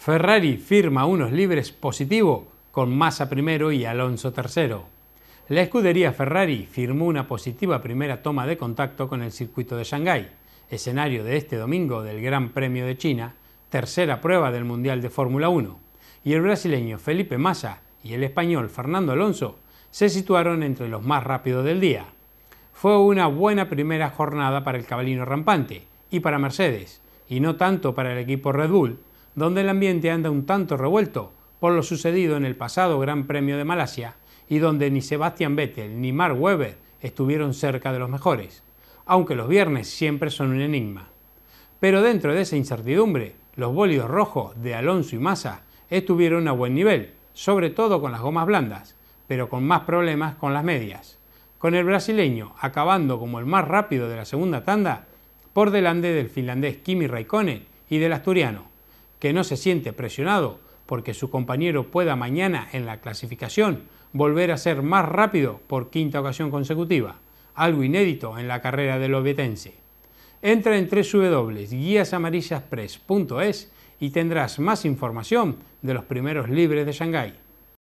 Ferrari firma unos libres positivo con Massa primero y Alonso tercero. La escudería Ferrari firmó una positiva primera toma de contacto con el circuito de Shanghái, escenario de este domingo del Gran Premio de China, tercera prueba del Mundial de Fórmula 1, y el brasileño Felipe Massa y el español Fernando Alonso se situaron entre los más rápidos del día. Fue una buena primera jornada para el cabalino rampante y para Mercedes, y no tanto para el equipo Red Bull, donde el ambiente anda un tanto revuelto por lo sucedido en el pasado Gran Premio de Malasia y donde ni Sebastian Vettel ni Mark Webber estuvieron cerca de los mejores, aunque los viernes siempre son un enigma. Pero dentro de esa incertidumbre, los bolios rojos de Alonso y Massa estuvieron a buen nivel, sobre todo con las gomas blandas, pero con más problemas con las medias, con el brasileño acabando como el más rápido de la segunda tanda por delante del finlandés Kimi Raikkonen y del asturiano, que no se siente presionado porque su compañero pueda mañana en la clasificación volver a ser más rápido por quinta ocasión consecutiva, algo inédito en la carrera del obetense. Entra en www.guiasamarillaspress.es y tendrás más información de los primeros libres de Shanghái.